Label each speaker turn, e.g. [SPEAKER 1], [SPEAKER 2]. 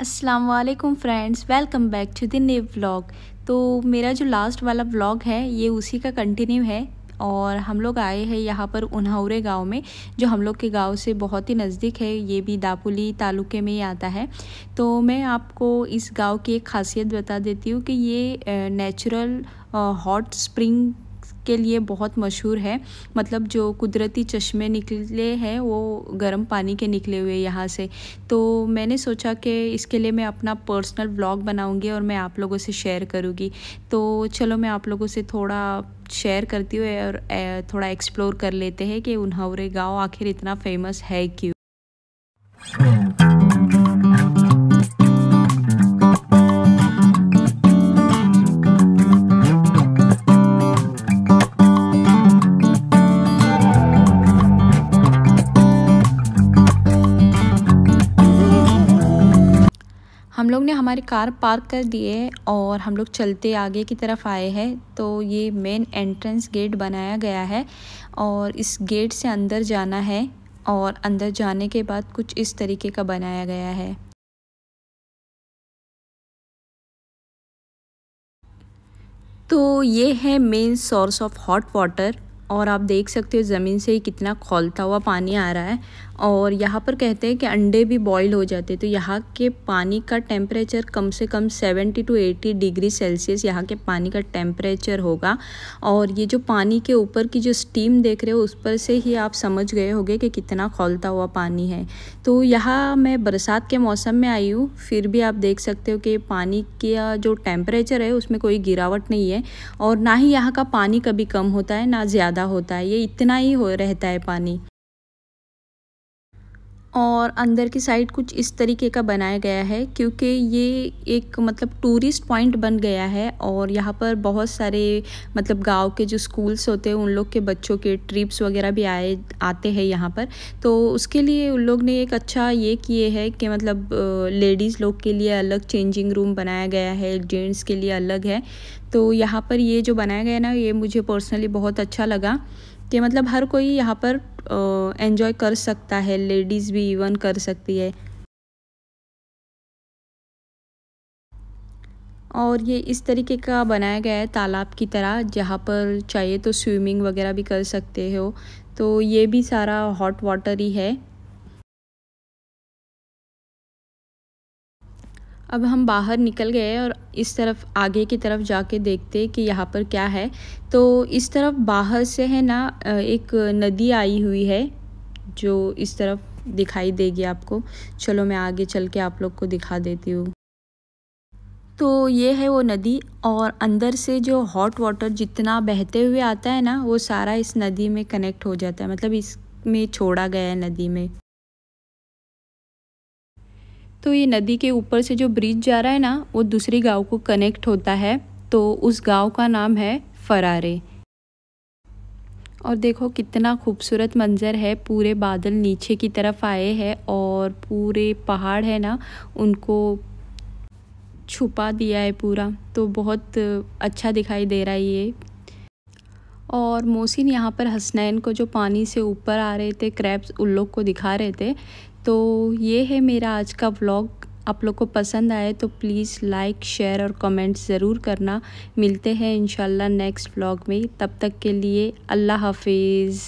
[SPEAKER 1] अस्सलाम वालेकुम friends welcome back to the new vlog तो मेरा जो लास्ट वाला व्लॉग है ये उसी का कंटिन्यू है और हम लोग आए हैं यहाँ पर उन्हौरे गांव में जो हम लोग के गांव से बहुत ही नज़दीक है ये भी दापुली तालुके में ही आता है तो मैं आपको इस गांव की एक खासियत बता देती हूँ कि ये नेचुरल हॉट स्प्रिंग के लिए बहुत मशहूर है मतलब जो कुदरती चश्मे निकले हैं वो गर्म पानी के निकले हुए यहाँ से तो मैंने सोचा कि इसके लिए मैं अपना पर्सनल ब्लॉग बनाऊँगी और मैं आप लोगों से शेयर करूँगी तो चलो मैं आप लोगों से थोड़ा शेयर करती हूँ और थोड़ा एक्सप्लोर कर लेते हैं कि उन्हावरे गांव आखिर इतना फेमस है क्यों hmm. हम लोग ने हमारी कार पार्क कर दी है और हम लोग चलते आगे की तरफ आए हैं तो ये मेन एंट्रेंस गेट बनाया गया है और इस गेट से अंदर जाना है और अंदर जाने के बाद कुछ इस तरीके का बनाया गया है तो ये है main source of hot water और आप देख सकते हो ज़मीन से ही कितना खोलता हुआ पानी आ रहा है और यहाँ पर कहते हैं कि अंडे भी बॉईल हो जाते तो यहाँ के पानी का टेम्परेचर कम से कम 70 टू 80 डिग्री सेल्सियस यहाँ के पानी का टेम्परेचर होगा और ये जो पानी के ऊपर की जो स्टीम देख रहे हो उस पर से ही आप समझ गए होगे कि कितना खोलता हुआ पानी है तो यहाँ मैं बरसात के मौसम में आई हूँ फिर भी आप देख सकते हो कि पानी का जो टेम्परेचर है उसमें कोई गिरावट नहीं है और ना ही यहाँ का पानी कभी कम होता है ना ज़्यादा होता है ये इतना ही हो रहता है पानी और अंदर की साइड कुछ इस तरीके का बनाया गया है क्योंकि ये एक मतलब टूरिस्ट पॉइंट बन गया है और यहाँ पर बहुत सारे मतलब गांव के जो स्कूल्स होते हैं उन लोग के बच्चों के ट्रिप्स वगैरह भी आए आते हैं यहाँ पर तो उसके लिए उन लोग ने एक अच्छा ये किए है कि मतलब लेडीज़ लोग के लिए अलग चेंजिंग रूम बनाया गया है जेंट्स के लिए अलग है तो यहाँ पर ये जो बनाया गया ना ये मुझे पर्सनली बहुत अच्छा लगा कि मतलब हर कोई यहाँ पर एंजॉय कर सकता है लेडीज़ भी इवन कर सकती है और ये इस तरीके का बनाया गया है तालाब की तरह जहाँ पर चाहिए तो स्विमिंग वगैरह भी कर सकते हो तो ये भी सारा हॉट वाटर ही है अब हम बाहर निकल गए और इस तरफ आगे की तरफ जाके देखते कि यहाँ पर क्या है तो इस तरफ बाहर से है ना एक नदी आई हुई है जो इस तरफ दिखाई देगी आपको चलो मैं आगे चल के आप लोग को दिखा देती हूँ तो ये है वो नदी और अंदर से जो हॉट वाटर जितना बहते हुए आता है ना वो सारा इस नदी में कनेक्ट हो जाता है मतलब इसमें छोड़ा गया है नदी में तो ये नदी के ऊपर से जो ब्रिज जा रहा है ना वो दूसरे गांव को कनेक्ट होता है तो उस गांव का नाम है फरारे और देखो कितना खूबसूरत मंज़र है पूरे बादल नीचे की तरफ आए हैं और पूरे पहाड़ है ना उनको छुपा दिया है पूरा तो बहुत अच्छा दिखाई दे रहा है ये और मोहसिन यहाँ पर हसनैन को जो पानी से ऊपर आ रहे थे क्रैप्स उन लोग को दिखा रहे थे तो ये है मेरा आज का व्लॉग आप लोग को पसंद आए तो प्लीज़ लाइक शेयर और कमेंट ज़रूर करना मिलते हैं इन नेक्स्ट व्लॉग में तब तक के लिए अल्लाह हाफिज़